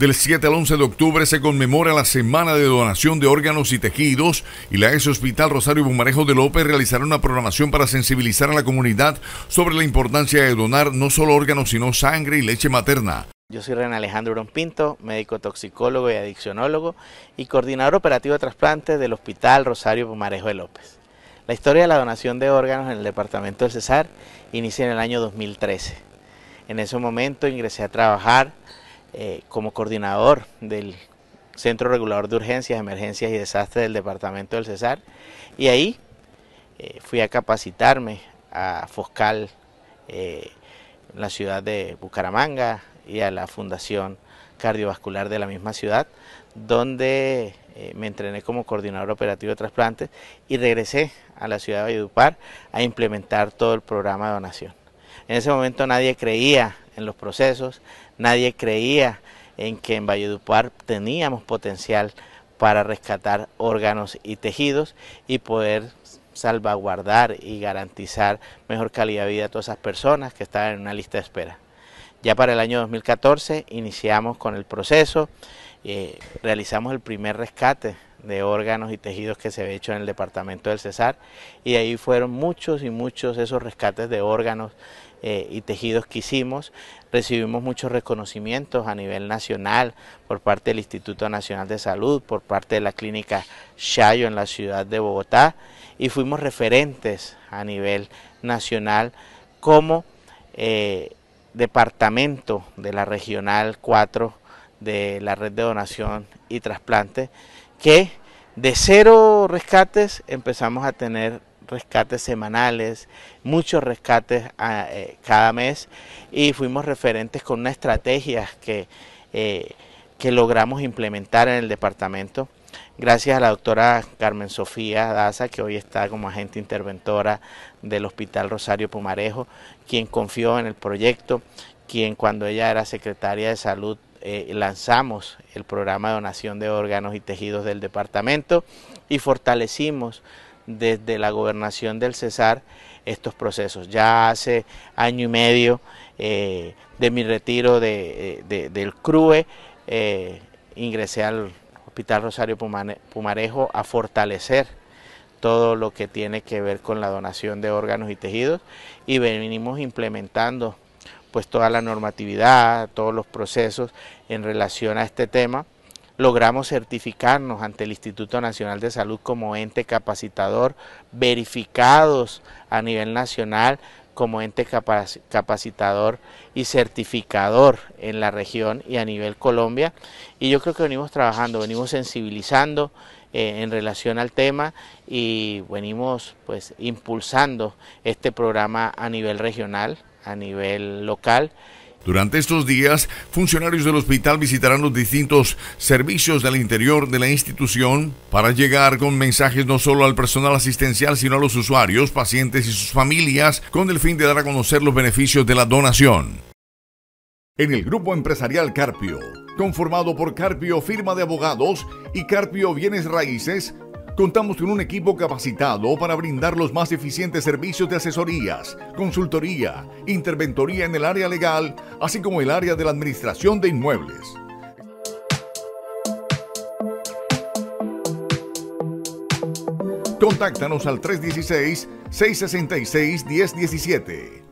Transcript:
Del 7 al 11 de octubre se conmemora la Semana de Donación de Órganos y Tejidos y la ex Hospital Rosario Bumarejo de López realizará una programación para sensibilizar a la comunidad sobre la importancia de donar no solo órganos, sino sangre y leche materna. Yo soy René Alejandro Urón Pinto, médico toxicólogo y adiccionólogo y coordinador operativo de trasplantes del Hospital Rosario Bumarejo de López. La historia de la donación de órganos en el departamento del Cesar inicia en el año 2013. En ese momento ingresé a trabajar eh, como coordinador del Centro Regulador de Urgencias, Emergencias y Desastres del Departamento del Cesar. Y ahí eh, fui a capacitarme a Foscal, eh, la ciudad de Bucaramanga y a la Fundación Cardiovascular de la misma ciudad, donde me entrené como coordinador operativo de trasplantes y regresé a la ciudad de Valledupar a implementar todo el programa de donación. En ese momento nadie creía en los procesos, nadie creía en que en Valledupar teníamos potencial para rescatar órganos y tejidos y poder salvaguardar y garantizar mejor calidad de vida a todas esas personas que estaban en una lista de espera. Ya para el año 2014 iniciamos con el proceso, eh, realizamos el primer rescate de órganos y tejidos que se había hecho en el departamento del Cesar y ahí fueron muchos y muchos esos rescates de órganos eh, y tejidos que hicimos. Recibimos muchos reconocimientos a nivel nacional por parte del Instituto Nacional de Salud, por parte de la clínica Chayo en la ciudad de Bogotá y fuimos referentes a nivel nacional como eh, departamento de la Regional 4 de la red de donación y trasplante que de cero rescates empezamos a tener rescates semanales, muchos rescates ah, eh, cada mes y fuimos referentes con una estrategia que, eh, que logramos implementar en el departamento gracias a la doctora Carmen Sofía Daza, que hoy está como agente interventora del Hospital Rosario Pumarejo, quien confió en el proyecto, quien cuando ella era secretaria de salud eh, lanzamos el programa de donación de órganos y tejidos del departamento y fortalecimos desde la gobernación del Cesar estos procesos. Ya hace año y medio eh, de mi retiro eh, del CRUE, ingresé al Hospital Rosario Pumarejo a fortalecer todo lo que tiene que ver con la donación de órganos y tejidos y venimos implementando pues toda la normatividad, todos los procesos en relación a este tema. Logramos certificarnos ante el Instituto Nacional de Salud como ente capacitador, verificados a nivel nacional como ente capacitador y certificador en la región y a nivel Colombia. Y yo creo que venimos trabajando, venimos sensibilizando eh, en relación al tema y venimos pues impulsando este programa a nivel regional a nivel local. Durante estos días, funcionarios del hospital visitarán los distintos servicios del interior de la institución para llegar con mensajes no solo al personal asistencial, sino a los usuarios, pacientes y sus familias, con el fin de dar a conocer los beneficios de la donación. En el grupo empresarial Carpio, conformado por Carpio Firma de Abogados y Carpio Bienes Raíces, Contamos con un equipo capacitado para brindar los más eficientes servicios de asesorías, consultoría, interventoría en el área legal, así como el área de la administración de inmuebles. Contáctanos al 316-666-1017.